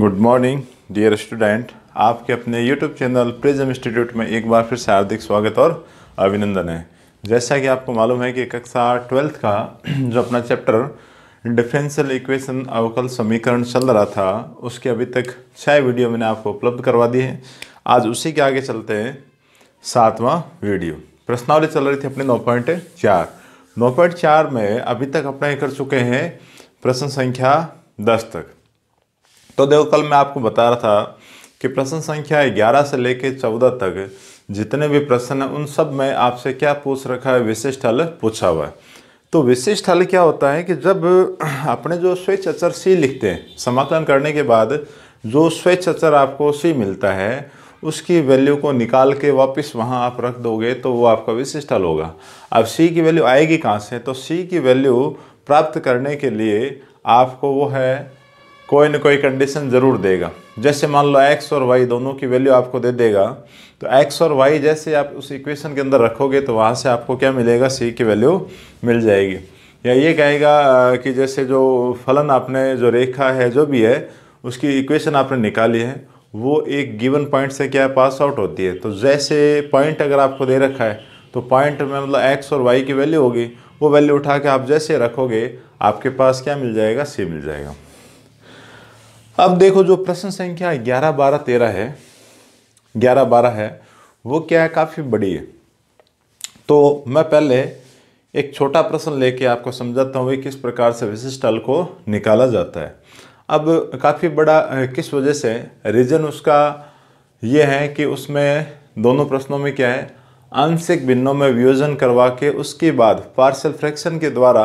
good morning dear student आपके अपने YouTube channel prism institute में एक बार फिर से हार्दिक स्वागत और अभिनंदन है जैसा कि आपको मालूम है कि कक्षा ट्वेल्थ का जो अपना चैप्टर डिफेंशियल इक्वेशन अवकल समीकरण चल रहा था उसके अभी तक छः वीडियो मैंने आपको उपलब्ध करवा दी है आज उसी के आगे चलते हैं सातवां वीडियो प्रश्नावली चल रही थी अपने नौ पॉइंट चार नौ पॉइंट चार में अभी तक अपना कर चुके हैं प्रश्न संख्या दस तक तो देखो कल मैं आपको बता रहा था कि प्रश्न संख्या ग्यारह से लेकर चौदह तक जितने भी प्रश्न हैं उन सब में आपसे क्या पूछ रखा है विशिष्ट हल पूछा हुआ है तो विशिष्ट हल क्या होता है कि जब अपने जो स्वेच्छ अचर सी लिखते हैं समाकलन करने के बाद जो स्वेच्छ अचर आपको सी मिलता है उसकी वैल्यू को निकाल के वापस वहाँ आप रख दोगे तो वो आपका विशिष्ट हल होगा अब सी की वैल्यू आएगी कहाँ से तो सी की वैल्यू प्राप्त करने के लिए आपको वो है कोई ना कोई कंडीशन ज़रूर देगा जैसे मान लो एक्स और वाई दोनों की वैल्यू आपको दे देगा तो एक्स और वाई जैसे आप उस इक्वेशन के अंदर रखोगे तो वहाँ से आपको क्या मिलेगा सी की वैल्यू मिल जाएगी या ये कहेगा कि जैसे जो फलन आपने जो रेखा है जो भी है उसकी इक्वेशन आपने निकाली है वो एक गिवन पॉइंट से क्या पास आउट होती है तो जैसे पॉइंट अगर आपको दे रखा है तो पॉइंट में मतलब एक्स और वाई की वैल्यू होगी वो वैल्यू उठा के आप जैसे रखोगे आपके पास क्या मिल जाएगा सी मिल जाएगा अब देखो जो प्रश्न संख्या ग्यारह बारह तेरह है ग्यारह बारह है वो क्या है काफ़ी बड़ी है तो मैं पहले एक छोटा प्रश्न लेके आपको समझाता हूँ किस प्रकार से विशिष्ट हल को निकाला जाता है अब काफ़ी बड़ा किस वजह से रीज़न उसका ये है कि उसमें दोनों प्रश्नों में क्या है आंशिक भिन्नों में वियोजन करवा के उसके बाद पार्सल फ्रैक्शन के द्वारा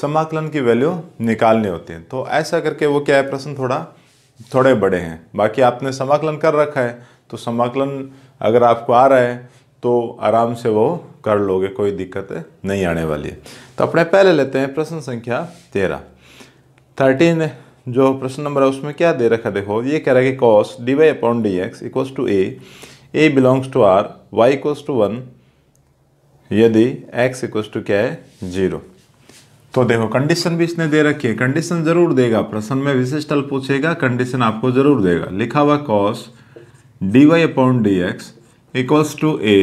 समाकलन की वैल्यू निकालनी होती है तो ऐसा करके वो क्या है प्रश्न थोड़ा थोड़े बड़े हैं बाकी आपने समाकलन कर रखा है तो समाकलन अगर आपको आ रहा है तो आराम से वो कर लोगे कोई दिक्कत नहीं आने वाली है तो अपने पहले लेते हैं प्रश्न संख्या तेरह थर्टीन जो प्रश्न नंबर है उसमें क्या दे रखा देखो ये कह रहा है कि cos D Y upon D X equals to A A belongs to R Y equals to one यदि एक्स इक्वल्स टू क्या है जीरो तो देखो कंडीशन भी इसने दे रखी है कंडीशन जरूर देगा प्रश्न में विशिष्ट हल पूछेगा कंडीशन आपको जरूर देगा लिखा हुआ cos D Y upon D X equals to A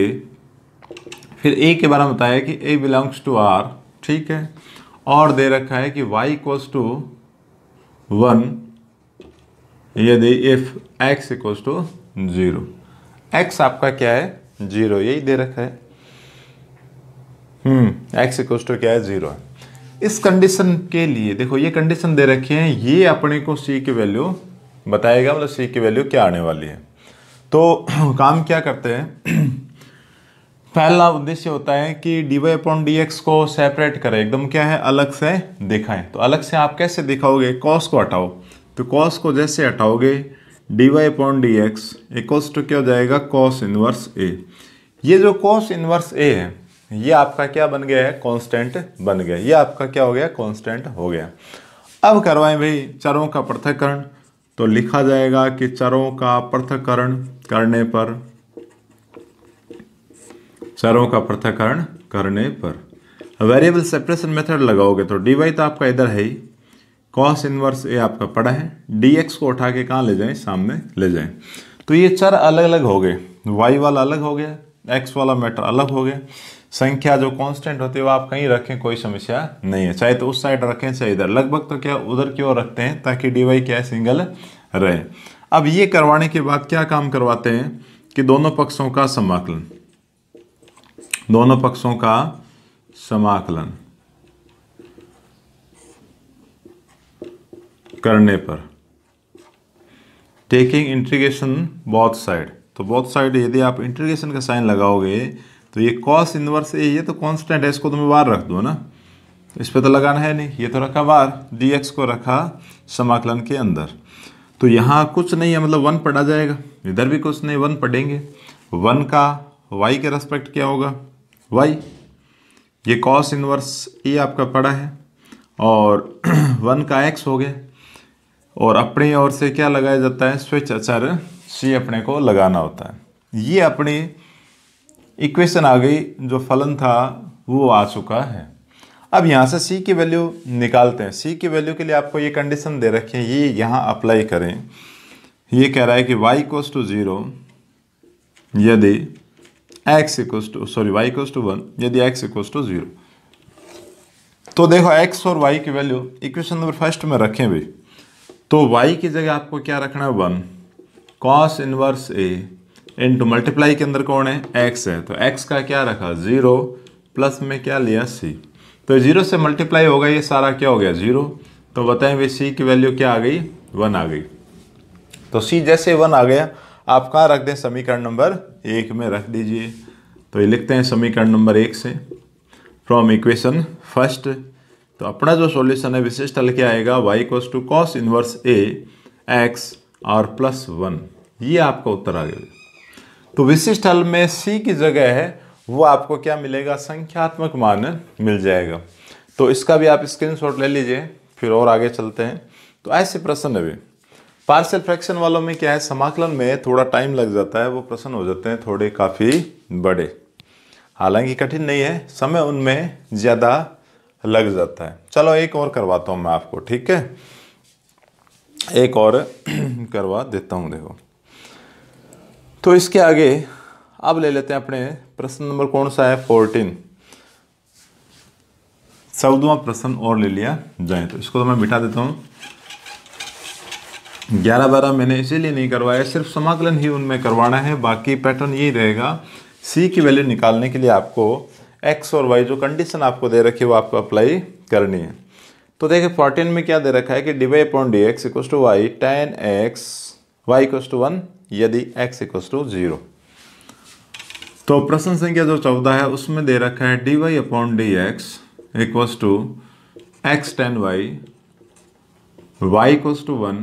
फिर ए के बारे में बताया कि ए बिलोंग्स टू आर ठीक है और दे रखा है कि वाई इक्वल्स टू वन यदि if X equals to zero X आपका क्या है जीरो यही दे रखा है हम्म एक्स इक्वल्स टू क्या है जीरो है इस कंडीशन के लिए देखो ये कंडीशन दे रखे हैं ये अपने को सी की वैल्यू बताएगा मतलब सी की वैल्यू क्या आने वाली है तो काम क्या करते हैं पहला उद्देश्य होता है कि D Y upon D x को सेपरेट करें एकदम क्या है अलग से दिखाएं तो अलग से आप कैसे दिखाओगे कॉस को हटाओ तो कॉस को जैसे हटाओगे D Y upon D X equals to क्या हो जाएगा कॉस इनवर्स ए ये जो कॉस इनवर्स ए है ये आपका क्या बन गया है कांस्टेंट बन गया ये आपका क्या हो गया कांस्टेंट हो गया अब करवाएं भाई चरों का पृथककरण तो लिखा जाएगा कि चरों का पृथककरण करने पर चरों का पृथककरण करने पर वेरिएबल सेपरेशन मेथड लगाओगे तो डी वाई तो आपका इधर है ही कॉस इनवर्स ए आपका पड़ा है डी एक्स को उठा के कहाँ ले जाएं सामने ले जाएं तो ये चर अलग अलग हो गए वाई वाला अलग हो गया एक्स वाला मैटर अलग हो गया संख्या जो कांस्टेंट होती है वो आप कहीं रखें कोई समस्या नहीं है चाहे तो उस साइड रखें चाहे इधर लगभग तो क्या उधर की ओर रखते हैं ताकि डीवाई क्या सिंगल रहे अब ये करवाने के बाद क्या काम करवाते हैं कि दोनों पक्षों का समाकलन दोनों पक्षों का समाकलन करने पर टेकिंग इंट्रीगेशन बोथ साइड तो बोथ साइड यदि आप इंट्रीगेशन का साइन लगाओगे तो ये कॉस इनवर्स ए ये तो कांस्टेंट है इसको तो मैं बाहर रख दूँ ना इस पर तो लगाना है नहीं ये तो रखा बाहर डी एक्स को रखा समाकलन के अंदर तो यहाँ कुछ नहीं है मतलब वन पढ़ा जाएगा इधर भी कुछ नहीं वन पढ़ेंगे वन का वाई के रेस्पेक्ट क्या होगा वाई ये कॉस इनवर्स ए आपका पड़ा है और वन का एक्स हो गया और अपने ओर से क्या लगाया जाता है स्विच अचार सी अपने को लगाना होता है ये अपने इक्वेशन आ गई जो फलन था वो आ चुका है अब यहाँ से सी की वैल्यू निकालते हैं सी की वैल्यू के लिए आपको ये कंडीशन दे रखी है ये यहाँ अप्लाई करें ये कह रहा है कि वाई कोस टू ज़ीरो यदि X equals to sorry Y cos to one यदि एक्स इक्वस टू ज़ीरो तो देखो एक्स और वाई की वैल्यू इक्वेशन नंबर फर्स्ट में रखें भाई तो वाई की जगह आपको क्या रखना है one cos inverse a into multiply के अंदर कौन है एक्स है तो एक्स का क्या रखा ज़ीरो प्लस में क्या लिया सी तो ज़ीरो से मल्टीप्लाई होगा ये सारा क्या हो गया ज़ीरो तो बताएं भाई सी की वैल्यू क्या आ गई वन आ गई तो सी जैसे वन आ गया आप कहाँ रख दें समीकरण नंबर एक में रख दीजिए तो ये लिखते हैं समीकरण नंबर एक से फ्रॉम इक्वेशन फर्स्ट तो अपना जो सॉल्यूशन है विशिष्ट हल क्या आएगा y cos two cos inverse a x और प्लस वन ये आपका उत्तर आ गया तो विशिष्ट हल में सी की जगह है वो आपको क्या मिलेगा संख्यात्मक मान मिल जाएगा तो इसका भी आप स्क्रीनशॉट ले लीजिए फिर और आगे चलते हैं तो ऐसे प्रश्न अभी पार्सल फ्रैक्शन वालों में क्या है समाकलन में थोड़ा टाइम लग जाता है वो प्रश्न हो जाते हैं थोड़े काफ़ी बड़े हालांकि कठिन नहीं है समय उनमें ज़्यादा लग जाता है चलो एक और करवाता हूँ मैं आपको ठीक है एक और करवा देता हूँ देखो तो इसके आगे अब ले लेते हैं अपने प्रश्न नंबर कौन सा है फोर्टीन चौदवा प्रश्न और ले लिया जाए तो इसको तो मैं मिटा देता हूँ ग्यारह बारह मैंने इसीलिए नहीं करवाया सिर्फ समाकलन ही उनमें करवाना है बाकी पैटर्न यही रहेगा सी की वैल्यू निकालने के लिए आपको एक्स और वाई जो कंडीशन आपको दे रखी है वो आपको अप्लाई करनी है तो देखिए फोर्टीन में क्या दे रखा है कि D Y upon D x equal to y tan x y equal to one यदि x इक्वस टू जीरो तो प्रश्न संख्या जो चौदह है उसमें दे रखा है dy y upon D x equals to x tan y y equals to one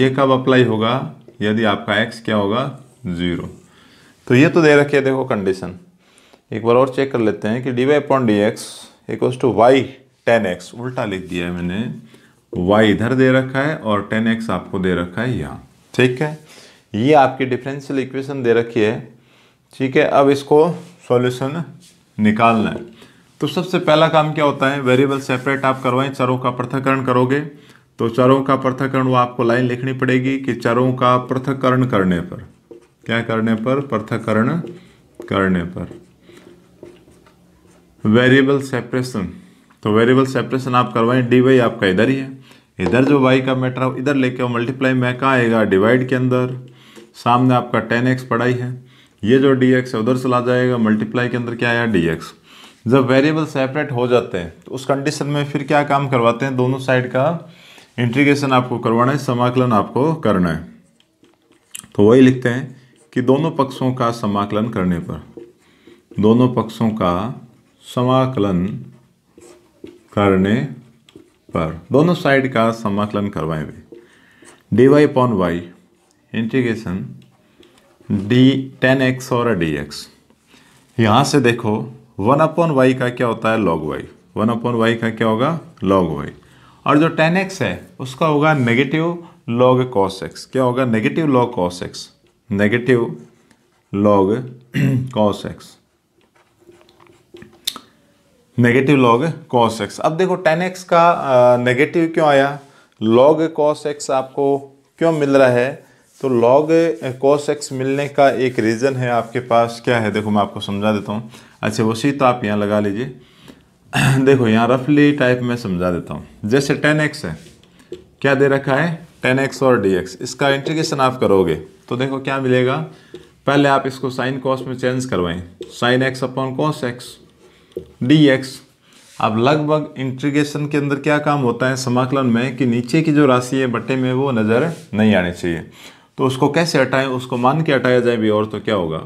ये कब अप्लाई होगा यदि आपका x क्या होगा ज़ीरो तो ये तो दे रखी है देखो कंडीशन एक बार और चेक कर लेते हैं कि dy y upon D x equals to y tan x उल्टा लिख दिया है मैंने y इधर दे रखा है और टेन एक्स आपको दे रखा है यहाँ ठीक है ये आपकी डिफरेंशियल इक्वेशन दे रखी है ठीक है अब इसको सॉल्यूशन निकालना है तो सबसे पहला काम क्या होता है वेरिएबल सेपरेट आप करवाएं चारों का पृथककरण करोगे तो चारों का पृथककरण वो आपको लाइन लिखनी पड़ेगी कि चारों का पृथककरण करने पर क्या करने पर पृथककरण करने पर वेरिएबल सेपरेशन तो वेरिएबल सेपरेशन आप करवाएं डी वाई आपका इधर ही है इधर जो वाई का मैटर इधर लेके मल्टीप्लाई में कहाँ आएगा डिवाइड के अंदर सामने आपका टेन एक्स पढ़ाई है ये जो डी एक्स है उधर चला जाएगा मल्टीप्लाई के अंदर क्या आया डी एक्स जब वेरिएबल सेपरेट हो जाते हैं तो उस कंडीशन में फिर क्या काम करवाते हैं दोनों साइड का इंट्रीग्रेशन आपको करवाना है समाकलन आपको करना है तो वही लिखते हैं कि दोनों पक्षों का समाकलन करने पर दोनों पक्षों का समाकलन करने पर दोनों साइड का समाकलन करवाएं d Y upon y integration d tan x और डी एक्स यहाँ से देखो वन अपॉन वाई का क्या होता है log y one upon y का क्या होगा लॉग वाई और जो टेन एक्स है उसका होगा नेगेटिव लॉग कॉस एक्स क्या होगा negative log cos x negative log cos x negative log cos x अब देखो टेन एक्स का नेगेटिव क्यों आया लॉग कॉस एक्स आपको क्यों मिल रहा है तो लॉग कॉस एक्स मिलने का एक रीज़न है आपके पास क्या है देखो मैं आपको समझा देता हूँ अच्छा वो तो आप यहाँ लगा लीजिए देखो यहाँ रफली टाइप में समझा देता हूँ जैसे टेन एक्स है क्या दे रखा है टेन एक्स और डी एक्स इसका इंटीग्रेशन आप करोगे तो देखो क्या मिलेगा पहले आप इसको साइन कॉस में चेंज करवाएं sine x upon cos x d x अब लगभग इंटीग्रेशन के अंदर क्या काम होता है समाकलन में कि नीचे की जो राशि है बटे में वो नज़र नहीं आनी चाहिए तो उसको कैसे हटाएं उसको मान के हटाया जाए भी और तो क्या होगा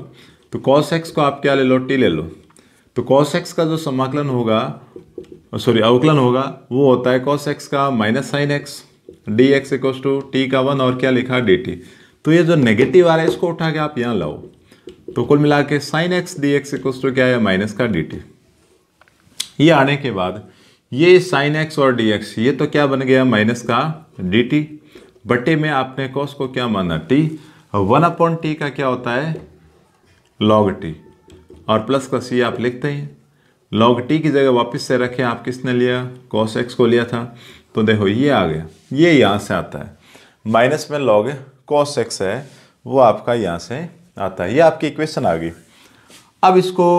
तो कॉस एक्स को आप क्या ले लो टी ले लो तो कॉस एक्स का जो समाकलन होगा सॉरी अवकलन होगा वो होता है कॉस एक्स का minus sine x d x equals to t का वन और क्या लिखा डी टी तो ये जो नेगेटिव आ रहा है इसको उठा के आप यहाँ लाओ तो कुल मिला के sine x d x equals to क्या है माइनस का डी टी ये आने के बाद ये साइन एक्स और डी एक्स ये तो क्या बन गया माइनस का डी टी बटे में आपने कॉस को क्या माना टी वन अपॉन टी का क्या होता है लॉग टी और प्लस का सी आप लिखते हैं लॉग टी की जगह वापस से रखें आप किसने लिया कॉस एक्स को लिया था तो देखो ये आ गया ये यहाँ से आता है माइनस में लॉग कॉस एक्स है वो आपका यहाँ से आता है ये आपकी इक्वेशन आ गई अब इसको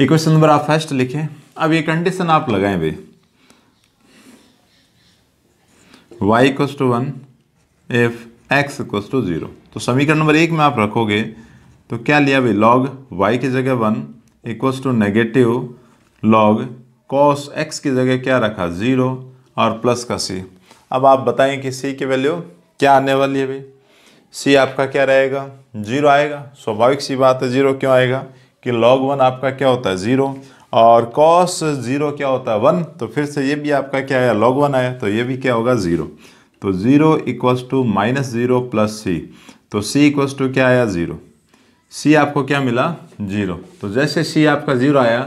इक्वेशन नंबर आप फर्स्ट लिखें अब ये कंडीशन आप लगाएं भाई y equals to one if x equals to zero तो समीकरण नंबर एक में आप रखोगे तो क्या लिया भाई लॉग y की जगह one equals to negative log cos x की जगह क्या रखा ज़ीरो और प्लस का c अब आप बताएं कि c की वैल्यू क्या आने वाली है भाई c आपका क्या रहेगा जीरो आएगा स्वाभाविक सी बात है जीरो क्यों आएगा कि लॉग वन आपका क्या होता है ज़ीरो और कॉस ज़ीरो क्या होता है वन तो फिर से ये भी आपका क्या आया लॉग वन आया तो ये भी क्या होगा ज़ीरो तो zero equals to minus zero plus c तो सी इक्वल्स टू क्या आया ज़ीरो सी आपको क्या मिला ज़ीरो तो जैसे सी आपका ज़ीरो आया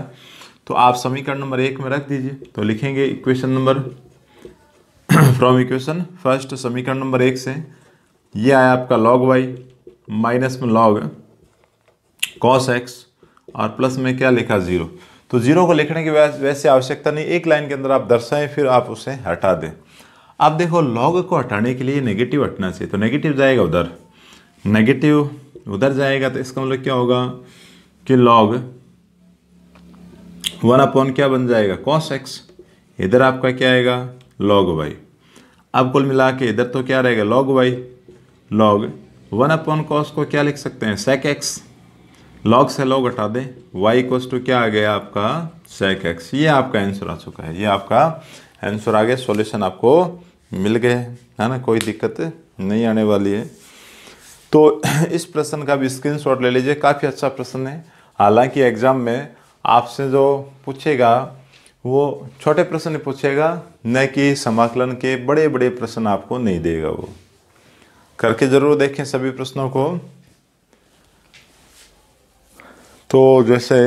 तो आप समीकरण नंबर एक में रख दीजिए तो लिखेंगे equation number from equation first समीकरण नंबर एक से ये आया आपका लॉग वाई माइनस में लॉग कॉस एक्स और प्लस में क्या लिखा ज़ीरो तो जीरो को लिखने की वैसे आवश्यकता नहीं एक लाइन के अंदर आप दर्शाएं फिर आप उसे हटा दें आप देखो लॉग को हटाने के लिए नेगेटिव हटना चाहिए तो नेगेटिव जाएगा उधर नेगेटिव उधर जाएगा तो इसका मतलब क्या होगा कि लॉग वन अपॉन क्या बन जाएगा कॉस एक्स इधर आपका क्या आएगा लॉग वाई अब कुल मिला के इधर तो क्या रहेगा log y log one upon cos को क्या लिख सकते हैं सेक एक्स लॉग से लॉग हटा दें वाई इक्वस टू क्या आ गया आपका सेक एक्स ये आपका आंसर आ चुका है ये आपका आंसर आ गया सॉल्यूशन आपको मिल गए है ना कोई दिक्कत नहीं आने वाली है तो इस प्रश्न का भी शॉट ले लीजिए काफ़ी अच्छा प्रश्न है हालांकि एग्ज़ाम में आपसे जो पूछेगा वो छोटे प्रश्न पूछेगा न कि समाकलन के बड़े बड़े प्रश्न आपको नहीं देगा वो करके ज़रूर देखें सभी प्रश्नों को तो जैसे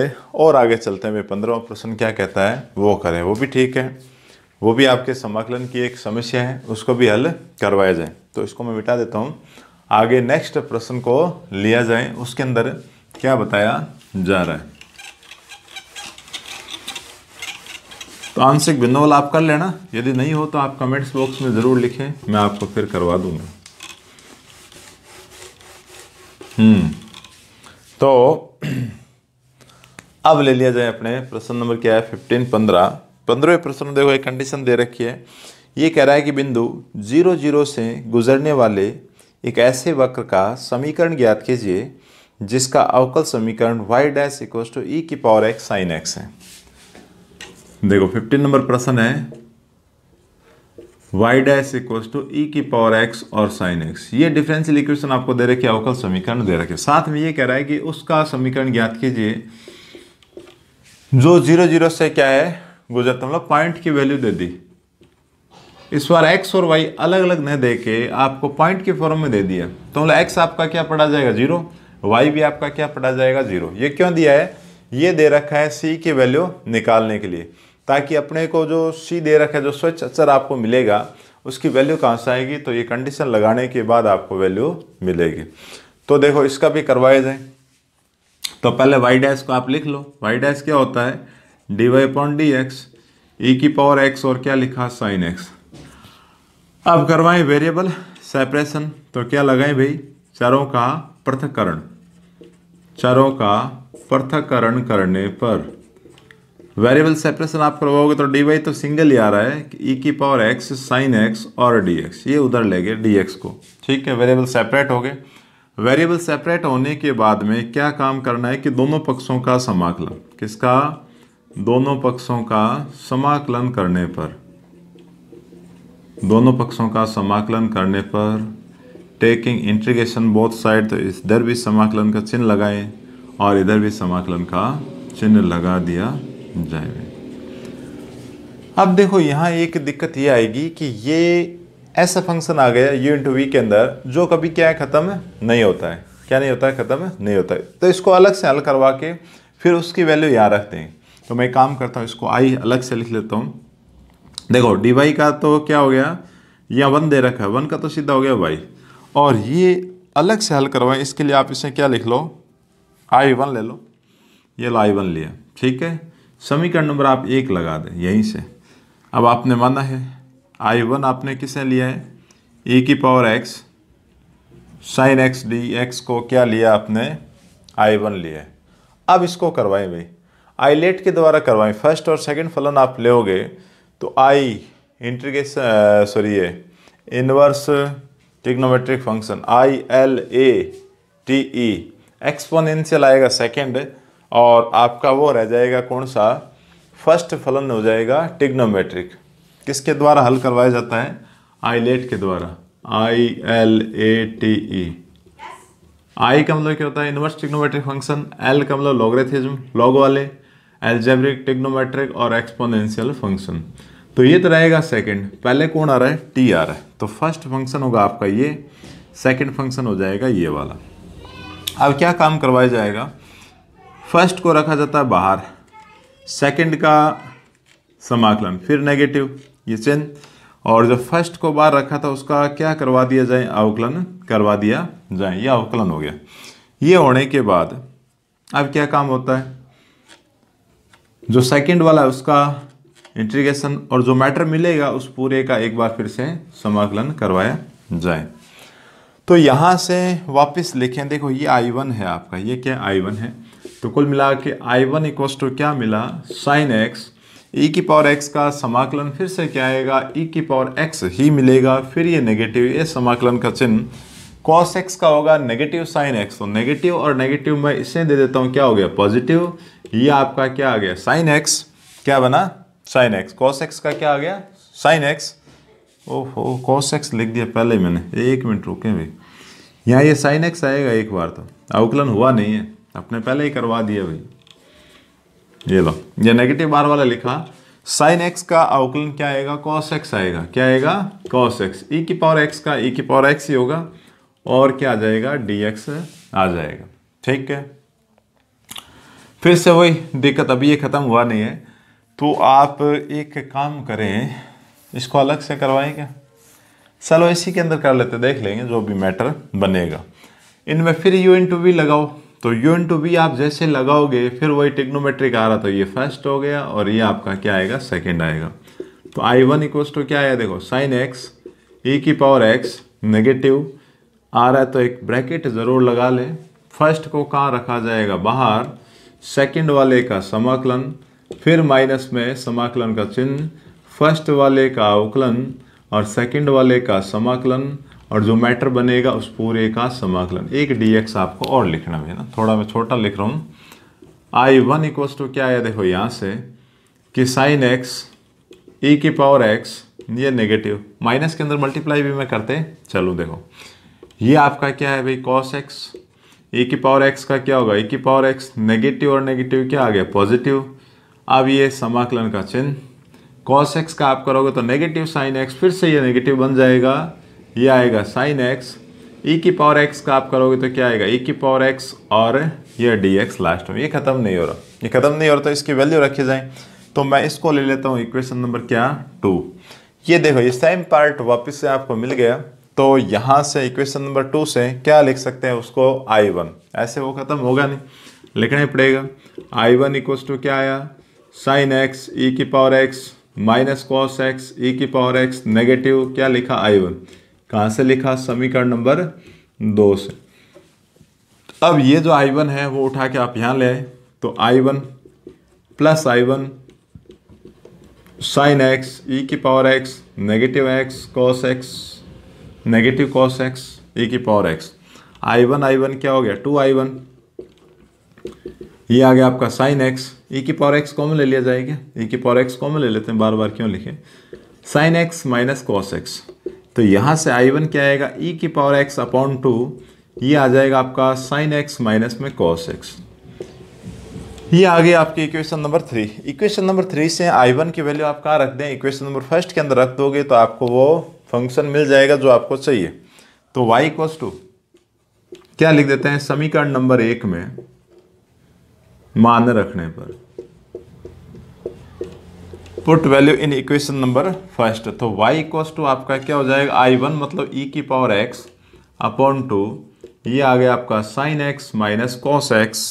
और आगे चलते हैं वे प्रश्न क्या कहता है वो करें वो भी ठीक है वो भी आपके समाकलन की एक समस्या है उसको भी हल करवाया जाए तो इसको मैं मिटा देता हूँ आगे नेक्स्ट प्रश्न को लिया जाए उसके अंदर क्या बताया जा रहा है तो आंशिक वाला आप कर लेना यदि नहीं हो तो आप कमेंट्स बॉक्स में ज़रूर लिखें मैं आपको फिर करवा दूंगा हम्म तो अब ले लिया जाए अपने प्रश्न नंबर क्या है फिफ्टीन पंद्रह पंद्रहवें प्रश्न देखो एक कंडीशन दे रखी है ये कह रहा है कि बिंदु जीरो जीरो से गुजरने वाले एक ऐसे वक्र का समीकरण ज्ञात कीजिए जिसका अवकल समीकरण y dash equal to e की पावर एक्स साइन एक्स है देखो फिफ्टीन नंबर प्रश्न है y dash equal to e की पावर एक्स और साइन एक्स ये डिफरेंशियल इक्वेशन आपको दे रखे अवकल समीकरण दे रखे साथ में ये कह रहा है कि उसका समीकरण ज्ञात कीजिए जो जीरो जीरो से क्या है गुजरता मतलब पॉइंट की वैल्यू दे दी इस बार एक्स और वाई अलग अलग न दे के आपको पॉइंट के फॉर्म में दे दिया तो मतलब एक्स आपका क्या पढ़ा जाएगा जीरो वाई भी आपका क्या पड़ा जाएगा जीरो ये क्यों दिया है ये दे रखा है सी की वैल्यू निकालने के लिए ताकि अपने को जो सी दे रखा है जो स्वच्छ अक्षर आपको मिलेगा उसकी वैल्यू कहाँ से आएगी तो ये कंडीशन लगाने के बाद आपको वैल्यू मिलेगी तो देखो इसका भी करवाया जाए तो पहले वाई डैश को आप लिख लो वाई डैश क्या होता है d Y upon D x e की पावर एक्स और क्या लिखा साइन एक्स अब करवाएं वेरिएबल सेपरेशन तो क्या लगाएं भाई चारों का पृथककरण चारों का पृथककरण करने पर वेरिएबल सेपरेशन आप करवाओगे तो डी वाई तो सिंगल ही आ रहा है ई e की पावर एक्स साइन एक्स और डी एक्स ये उधर लेंगे डी एक्स को ठीक है वेरिएबल सेपरेट हो गए वेरिएबल सेपरेट होने के बाद में क्या काम करना है कि दोनों पक्षों का समाकलन किसका दोनों पक्षों का समाकलन करने पर दोनों पक्षों का समाकलन करने पर टेकिंग इंट्रीगेशन बोथ साइड तो इधर भी समाकलन का चिन्ह लगाए और इधर भी समाकलन का चिन्ह लगा दिया जाए अब देखो यहाँ एक दिक्कत ये आएगी कि ये ऐसा फंक्शन आ गया यू इंटू वी के अंदर जो कभी क्या है ख़त्म नहीं होता है क्या नहीं होता है ख़त्म नहीं होता है तो इसको अलग से हल करवा के फिर उसकी वैल्यू यहाँ रखते हैं तो मैं काम करता हूँ इसको आई अलग से लिख लेता हूँ देखो डी वाई का तो क्या हो गया या वन दे रखा है वन का तो सीधा हो गया वाई और ये अलग से हल करवाएं इसके लिए आप इसे क्या लिख लो आई वन ले लो ये लो आई वन लिया ठीक है समीकरण नंबर आप एक लगा दें यहीं से अब आपने माना है आई वन आपने किसे लिया है ई e की power x sine x d x को क्या लिया आपने आई वन लिया है अब इसको करवाएं भाई आई लेट के द्वारा करवाएं फर्स्ट और सेकंड फलन आप लोगे तो आई इंट्रीगेशन सॉरी ये inverse trigonometric function I L A T E exponential आएगा सेकंड और आपका वो रह जाएगा कौन सा फर्स्ट फलन हो जाएगा टिग्नोमेट्रिक किसके द्वारा हल करवाया जाता है आईलेट के द्वारा आई एल ए टी ई आई का मतलब क्या होता है इन्वर्स टिग्नोमेट्रिक फंक्शन एल का मतलब लॉगरेथिज्म लॉग वाले एल्जेब्रिक टिग्नोमेट्रिक और एक्सपोनेंशियल फंक्शन तो ये तो रहेगा सेकंड पहले कौन आ रहा है टी आ रहा है तो फर्स्ट फंक्शन होगा आपका ये सेकंड फंक्शन हो जाएगा ये वाला अब क्या काम करवाया जाएगा फर्स्ट को रखा जाता है बाहर सेकंड का समाकलन फिर नेगेटिव ये चिन्ह और जो फर्स्ट को बार रखा था उसका क्या करवा दिया जाए अवकलन करवा दिया जाए यह अवकलन हो गया ये होने के बाद अब क्या काम होता है जो सेकंड वाला है उसका इंट्रीगेशन और जो मैटर मिलेगा उस पूरे का एक बार फिर से समाकलन करवाया जाए तो यहाँ से वापस लिखें देखो ये आई वन है आपका ये क्या आई वन है तो कुल मिला के आई वन इक्व टू क्या मिला साइन एक्स ई e की पावर एक्स का समाकलन फिर से क्या आएगा ई e की पावर एक्स ही मिलेगा फिर ये नेगेटिव ये समाकलन का चिन्ह कॉस एक्स का होगा नेगेटिव साइन एक्स तो नेगेटिव और नेगेटिव मैं इसे दे देता हूँ क्या हो गया पॉजिटिव ये आपका क्या आ गया साइन एक्स क्या बना साइन एक्स कॉस एक्स का क्या आ गया साइन एक्स ओहो कॉस एक्स लिख दिया पहले मैंने एक मिनट रुके भाई यहाँ ये साइन एक्स आएगा एक बार तो अवकलन हुआ नहीं है अपने पहले ही करवा दिया भाई ये लो ये नेगेटिव बार वाला लिखा साइन एक्स का अवकलन क्या आएगा कॉस एक्स आएगा क्या आएगा कॉस एक्स ई की पावर एक्स का ई e की पावर एक्स ही होगा और क्या आ जाएगा डी एक्स आ जाएगा ठीक है फिर से वही दिक्कत अभी ये ख़त्म हुआ नहीं है तो आप एक काम करें इसको अलग से करवाएं क्या चलो इसी के अंदर कर लेते देख लेंगे जो भी मैटर बनेगा इनमें फिर यू इंटू वी लगाओ तो यू इन टू बी आप जैसे लगाओगे फिर वही टेक्नोमेट्रिक आ रहा था ये फर्स्ट हो गया और ये आपका क्या आएगा सेकेंड आएगा तो आई वन इक्व टू क्या आया देखो साइन एक्स ए की पावर एक्स नेगेटिव आ रहा है तो एक ब्रैकेट ज़रूर लगा ले फर्स्ट को कहाँ रखा जाएगा बाहर सेकेंड वाले का समाकलन फिर माइनस में समाकलन का चिन्ह फर्स्ट वाले का अवकलन और सेकेंड वाले का समाकलन और जो मैटर बनेगा उस पूरे का समाकलन एक डी एक्स आपको और लिखना है ना थोड़ा मैं छोटा लिख रहा हूँ आई वन इक्वस टू क्या आया देखो यहाँ से कि साइन एक्स ई की पावर एक्स ये नेगेटिव माइनस के अंदर मल्टीप्लाई भी मैं करते चलूँ देखो ये आपका क्या है भाई कॉस एक्स ए की पावर एक्स का क्या होगा ए e की पावर एक्स नेगेटिव और नेगेटिव क्या आ गया पॉजिटिव अब ये समाकलन का चिन्ह कॉस एक्स का आप करोगे तो नेगेटिव साइन एक्स फिर से ये नेगेटिव बन जाएगा ये आएगा साइन एक्स ई की पावर एक्स का आप करोगे तो क्या आएगा ई e की पावर एक्स और ये डी एक्स लास्ट में ये ख़त्म नहीं हो रहा ये ख़त्म नहीं हो रहा तो इसकी वैल्यू रखी जाए तो मैं इसको ले लेता हूँ इक्वेशन नंबर क्या टू ये देखो ये सेम पार्ट वापस से आपको मिल गया तो यहाँ से इक्वेशन नंबर टू से क्या लिख सकते हैं उसको आई वन ऐसे वो ख़त्म होगा नहीं लिखना ही पड़ेगा आई वन इक्वल टू क्या आया साइन एक्स ई की power x minus cos x e की पावर एक्स नेगेटिव क्या लिखा आई वन कहां से लिखा समीकरण नंबर दो से अब ये जो आई वन है वो उठा के आप यहां ले तो I one plus I one sine x e की power x negative x cos x negative cos x e की power x I one I one क्या हो गया टू आई वन ये आ गया आपका साइन एक्स ई की पावर एक्स कॉमन ले लिया जाएगा ई e की पावर एक्स कॉमन ले लेते हैं बार बार क्यों लिखे sine x minus cos x तो यहाँ से आई वन क्या आएगा ई e की पावर एक्स अपॉन टू ये आ जाएगा आपका साइन एक्स माइनस में कॉस एक्स ये आ गया आपकी equation number three equation number three से आई वन की वैल्यू आप कहाँ रख दें इक्वेशन नंबर फर्स्ट के अंदर रख दोगे तो आपको वो फंक्शन मिल जाएगा जो आपको चाहिए तो वाई इक्वस टू क्या लिख देते हैं समीकरण नंबर एक में मान रखने पर put value in equation number first तो y इक्वस टू आपका क्या हो जाएगा आई वन मतलब e की पावर x अपॉन टू ये आ गया आपका sine x minus cos x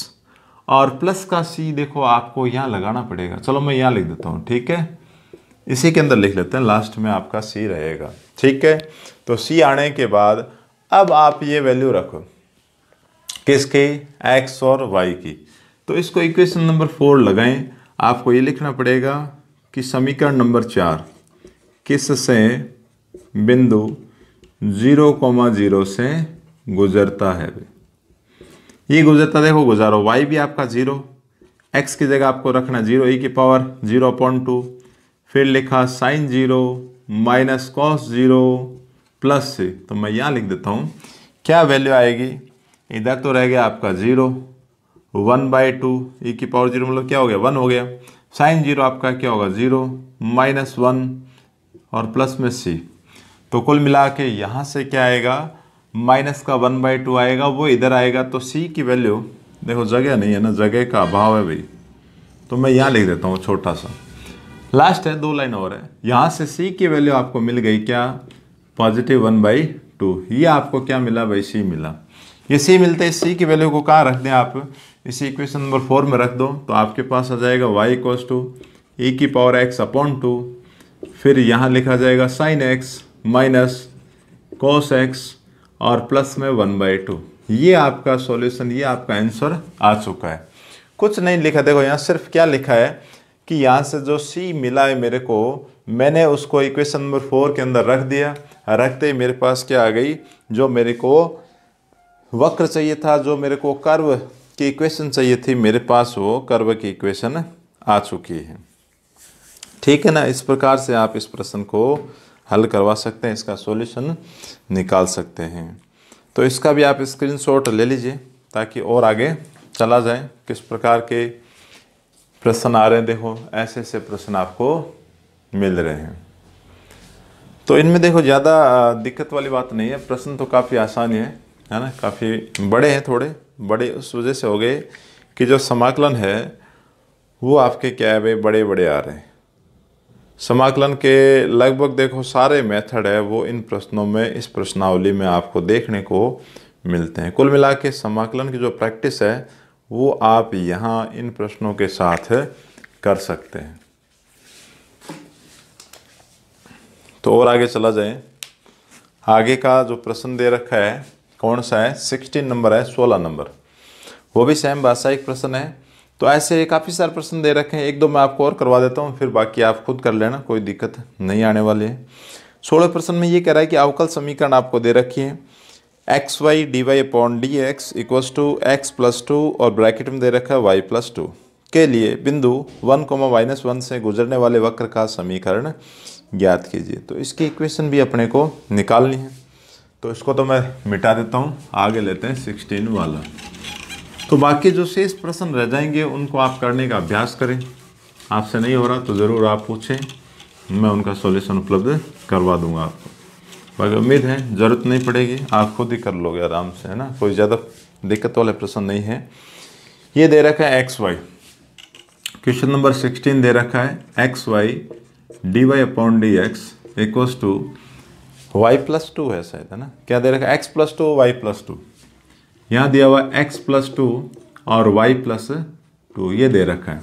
और प्लस का c देखो आपको यहाँ लगाना पड़ेगा चलो मैं यहाँ लिख देता हूँ ठीक है इसी के अंदर लिख लेते हैं लास्ट में आपका c रहेगा ठीक है तो c आने के बाद अब आप ये वैल्यू रखो किसके x और y की तो इसको इक्वेशन नंबर फोर लगाएं आपको ये लिखना पड़ेगा कि समीकरण नंबर चार किस से बिंदु जीरो कोमा जीरो से गुजरता है ये गुजरता देखो गुजारो वाई भी आपका ज़ीरो एक्स की जगह आपको रखना जीरो ई e की पावर जीरो पॉइंट टू फिर लिखा sine zero minus cos zero plus से तो मैं यहाँ लिख देता हूँ क्या वैल्यू आएगी इधर तो रह गया आपका zero one by two e की पावर जीरो मतलब क्या हो गया वन हो गया साइन जीरो आपका क्या होगा ज़ीरो माइनस वन और प्लस में सी तो कुल मिला के यहाँ से क्या आएगा माइनस का वन बाई टू आएगा वो इधर आएगा तो सी की वैल्यू देखो जगह नहीं है ना जगह का अभाव है भाई तो मैं यहाँ लिख देता हूँ छोटा सा लास्ट है दो लाइन और है यहाँ से सी की वैल्यू आपको मिल गई क्या पॉजिटिव वन बाई टू ये आपको क्या मिला भाई सी मिला ये सी मिलते हैं सी की वैल्यू को कहाँ रख दें आप इसी इक्वेशन नंबर फोर में रख दो तो आपके पास आ जाएगा वाई कोस टू ई की पावर एक्स अपॉन टू फिर यहाँ लिखा जाएगा sine x minus cos x और प्लस में वन बाई टू ये आपका सॉल्यूशन ये आपका आंसर आ चुका है कुछ नहीं लिखा देखो यहाँ सिर्फ क्या लिखा है कि यहाँ से जो सी मिला है मेरे को मैंने उसको इक्वेशन नंबर फोर के अंदर रख दिया रखते ही मेरे पास क्या आ गई जो मेरे को वक्र चाहिए था जो मेरे को कर्व की इक्वेशन चाहिए थी मेरे पास वो कर्व की इक्वेशन आ चुकी है ठीक है ना इस प्रकार से आप इस प्रश्न को हल करवा सकते हैं इसका सॉल्यूशन निकाल सकते हैं तो इसका भी आप स्क्रीनशॉट ले लीजिए ताकि और आगे चला जाए किस प्रकार के प्रश्न आ रहे हैं देखो ऐसे ऐसे प्रश्न आपको मिल रहे हैं तो इनमें देखो ज़्यादा दिक्कत वाली बात नहीं है प्रश्न तो काफ़ी आसान है है ना काफ़ी बड़े हैं थोड़े बड़े उस वजह से हो गए कि जो समाकलन है वो आपके क्या है भाई बड़े बड़े आ रहे हैं समाकलन के लगभग देखो सारे मेथड है वो इन प्रश्नों में इस प्रश्नावली में आपको देखने को मिलते हैं कुल मिला के समाकलन की जो प्रैक्टिस है वो आप यहाँ इन प्रश्नों के साथ कर सकते हैं तो और आगे चला जाए आगे का जो प्रश्न दे रखा है कौन सा है सिक्सटीन नंबर है सोलह नंबर वो भी सेम भाषाई प्रश्न है तो ऐसे काफ़ी सारे प्रश्न दे रखे हैं एक दो मैं आपको और करवा देता हूँ फिर बाकी आप खुद कर लेना कोई दिक्कत नहीं आने वाली है सोलह प्रश्न में ये कह रहा है कि अवकल समीकरण आपको दे रखी है x y d Y upon D x equals to x plus two और ब्रैकेट में दे रखा है वाई प्लस टू के लिए बिंदु वन कोमा माइनस वन से गुजरने वाले वक्र का समीकरण ज्ञात कीजिए तो इसकी इक्वेशन भी अपने को निकालनी है तो इसको तो मैं मिटा देता हूँ आगे लेते हैं सिक्सटीन वाला तो बाकी जो शेष प्रश्न रह जाएंगे उनको आप करने का अभ्यास करें आपसे नहीं हो रहा तो ज़रूर आप पूछें मैं उनका सॉल्यूशन उपलब्ध करवा दूंगा आपको बाकी उम्मीद है ज़रूरत नहीं पड़ेगी आप खुद ही कर लोगे आराम से है ना कोई ज़्यादा दिक्कत वाले प्रश्न नहीं है ये दे रखा है x y question number sixteen दे रखा है x y d Y upon D x equal to y plus two है शायद है ना क्या दे रखा है x plus two y plus two यहाँ दिया हुआ एक्स प्लस टू और वाई प्लस टू ये दे रखा है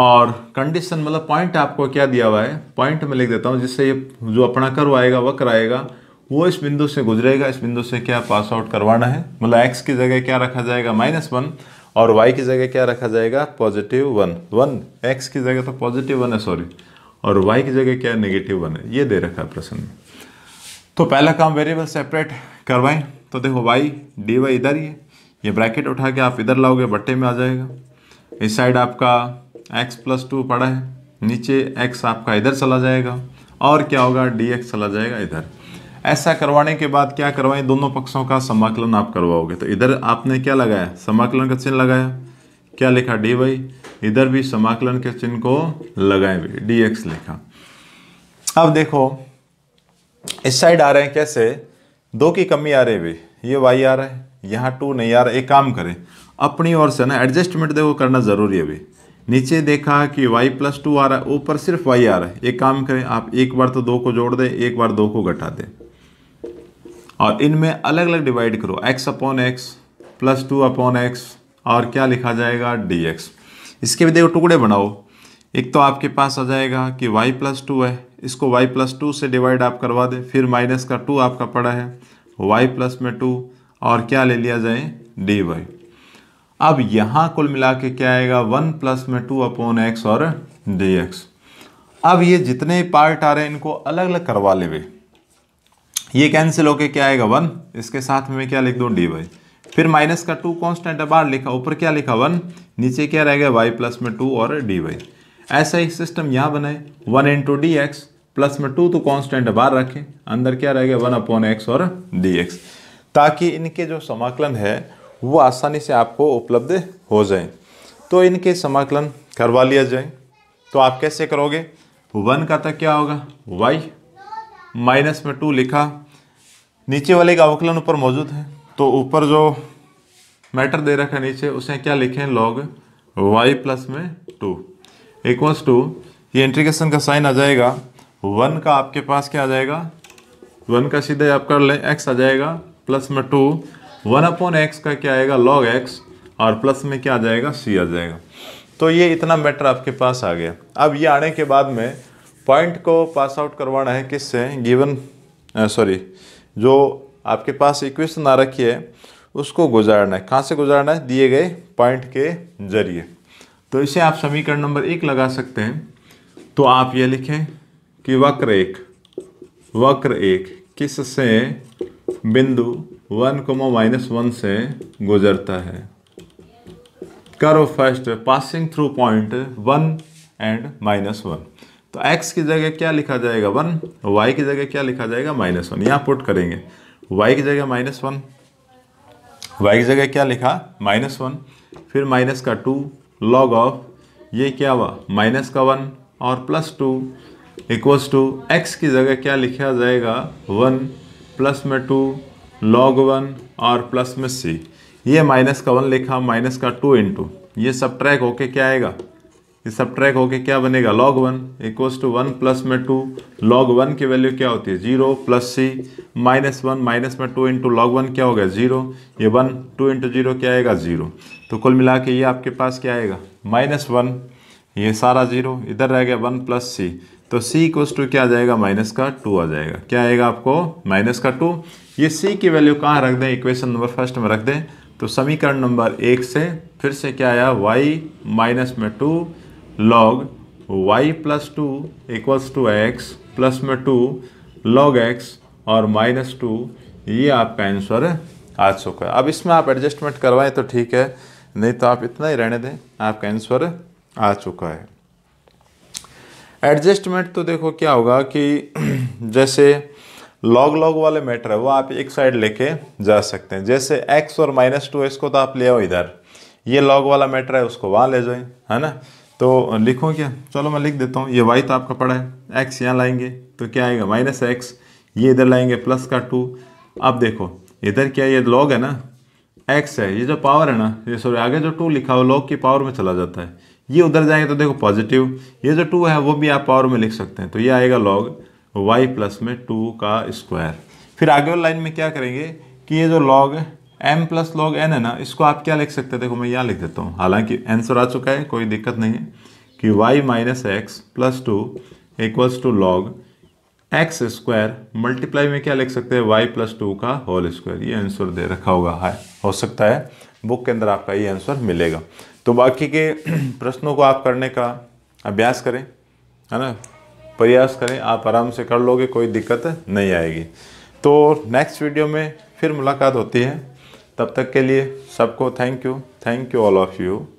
और कंडीशन मतलब पॉइंट आपको क्या दिया हुआ है पॉइंट में लिख देता हूँ जिससे ये जो अपना कर्व आएगा वक्र आएगा वो इस बिंदु से गुजरेगा इस बिंदु से क्या पास आउट करवाना है मतलब एक्स की जगह क्या रखा जाएगा माइनस वन और वाई की जगह क्या रखा जाएगा पॉजिटिव वन वन एक्स की जगह तो पॉजिटिव वन है सॉरी और वाई की जगह क्या नेगेटिव वन है ये दे रखा है प्रश्न में तो पहला काम वेरिएबल सेपरेट करवाएं तो देखो वाई डी वाई इधर ही है ये ब्रैकेट उठा के आप इधर लाओगे बट्टे में आ जाएगा इस साइड आपका एक्स प्लस टू पड़ा है नीचे एक्स आपका इधर चला जाएगा और क्या होगा डी एक्स चला जाएगा इधर ऐसा करवाने के बाद क्या करवाएं दोनों पक्षों का समाकलन आप करवाओगे तो इधर आपने क्या लगाया समाकलन का चिन्ह लगाया क्या लिखा डी वाई इधर भी समाकलन के चिन्ह को लगाए डी एक्स लिखा अब देखो इस साइड आ रहे हैं कैसे दो की कमी आ रही है ये वाई आ रहा है यहाँ टू नहीं आ रहा एक काम करें अपनी ओर से ना एडजस्टमेंट देखो करना ज़रूरी है भी नीचे देखा कि y प्लस टू आ रहा है ऊपर सिर्फ y आ रहा है एक काम करें आप एक बार तो दो को जोड़ दें एक बार दो को घटा दें और इनमें अलग अलग डिवाइड करो x upon x plus two upon x और क्या लिखा जाएगा dx इसके भी देखो टुकड़े बनाओ एक तो आपके पास आ जाएगा कि y प्लस टू है इसको y प्लस टू से डिवाइड आप करवा दें फिर माइनस का टू आपका पड़ा है y प्लस में टू और क्या ले लिया जाए डी वाई अब यहाँ कुल मिला के क्या आएगा वन प्लस में टू अपॉन एक्स और डी एक्स अब ये जितने पार्ट आ रहे हैं इनको अलग अलग करवा वे ये कैंसिल होके क्या आएगा वन इसके साथ में क्या लिख दो डी वाई फिर माइनस का टू कॉन्स्टेंट है बाहर लिखा ऊपर क्या लिखा वन नीचे क्या रहेगा वाई प्लस में टू और डी वाई ऐसा ही सिस्टम यहाँ बनाए one into d x plus में टू तो कांस्टेंट बाहर रखें अंदर क्या रहेगा वन अपॉन एक्स और डी एक्स ताकि इनके जो समाकलन है वो आसानी से आपको उपलब्ध हो जाए तो इनके समाकलन करवा लिया जाए तो आप कैसे करोगे वन का तक क्या होगा वाई माइनस में टू लिखा नीचे वाले का अवकलन ऊपर मौजूद है तो ऊपर जो मैटर दे रखा है नीचे उसे क्या लिखें लॉग वाई प्लस में टू इक्वल्स टू ये इंट्रीगेशन का साइन आ जाएगा वन का आपके पास क्या आ जाएगा वन का सीधे आप कर लें एक्स आ जाएगा प्लस में टू वन अपॉन एक्स का क्या आएगा लॉग एक्स और प्लस में क्या आ जाएगा सी आ जाएगा तो ये इतना मैटर आपके पास आ गया अब ये आने के बाद में पॉइंट को पास आउट करवाना है किससे गिवन सॉरी जो आपके पास इक्वेशन आ रखी है उसको गुजारना है कहाँ से गुजारना है दिए गए पॉइंट के जरिए तो इसे आप समीकरण नंबर एक लगा सकते हैं तो आप ये लिखें कि वक्र एक वक्र एक किस से बिंदु वन कोमा माइनस वन से गुजरता है करो first passing through point one and minus one तो x की जगह क्या लिखा जाएगा वन y की जगह क्या लिखा जाएगा माइनस वन यहाँ पुट करेंगे y की जगह माइनस वन वाई की जगह क्या लिखा माइनस वन फिर माइनस का टू लॉग ऑफ ये क्या हुआ माइनस का वन और plus two equals to x की जगह क्या लिखा जाएगा वन प्लस में टू लॉग वन और प्लस में सी ये माइनस का वन लिखा माइनस का टू इंटू ये सब ट्रैक होके क्या आएगा ये सब ट्रैक होके क्या बनेगा log one equal to one plus में टू लॉग वन की वैल्यू क्या होती है zero plus c minus one minus में टू इंटू लॉग वन क्या होगा जीरो ये वन टू इंटू जीरो क्या आएगा जीरो तो कुल मिला के ये आपके पास क्या आएगा माइनस वन ये सारा जीरो इधर रह गया वन प्लस सी तो सी इक्व टू क्या आ जाएगा माइनस का टू आ जाएगा क्या आएगा आपको माइनस का टू ये सी की वैल्यू कहाँ रख दें इक्वेशन नंबर फर्स्ट में रख दें तो समीकरण नंबर एक से फिर से क्या आया वाई माइनस में two log y plus two equals to x plus में टू लॉग एक्स और माइनस टू ये आपका आंसर आ चुका है अब इसमें आप एडजस्टमेंट करवाएं तो ठीक है नहीं तो आप इतना ही रहने दें आपका आंसर आ चुका है एडजस्टमेंट तो देखो क्या होगा कि जैसे लॉग लॉग वाले मैटर है वो आप एक साइड लेके जा सकते हैं जैसे एक्स और माइनस टू इसको तो आप ले आओ इधर ये लॉग वाला मैटर है उसको वहाँ ले जाए है ना तो लिखो क्या चलो मैं लिख देता हूँ ये वाई तो आपका पड़ा है एक्स यहाँ लाएंगे तो क्या आएगा माइनस एक्स ये इधर लाएंगे प्लस का टू अब देखो इधर क्या ये लॉग है ना एक्स है ये जो पावर है ना ये सॉरी आगे जो टू लिखा हो लॉग की पावर में चला जाता है ये उधर जाएंगे तो देखो पॉजिटिव ये जो टू है वो भी आप पावर में लिख सकते हैं तो ये आएगा लॉग वाई प्लस में टू का स्क्वायर फिर आगे वाली लाइन में क्या करेंगे कि ये जो log m plus log n है ना इसको आप क्या लिख सकते हैं देखो मैं यहाँ लिख देता हूँ हालांकि आंसर आ चुका है कोई दिक्कत नहीं है कि y minus x plus two equals to log x square multiply में क्या लिख सकते हैं वाई प्लस टू का होल स्क्वायर ये आंसर दे रखा होगा है हाँ, हो सकता है बुक के अंदर आपका ये आंसर मिलेगा तो बाकी के प्रश्नों को आप करने का अभ्यास करें है ना प्रयास करें आप आराम से कर लोगे कोई दिक्कत नहीं आएगी तो नेक्स्ट वीडियो में फिर मुलाकात होती है तब तक के लिए सबको thank you thank you all of you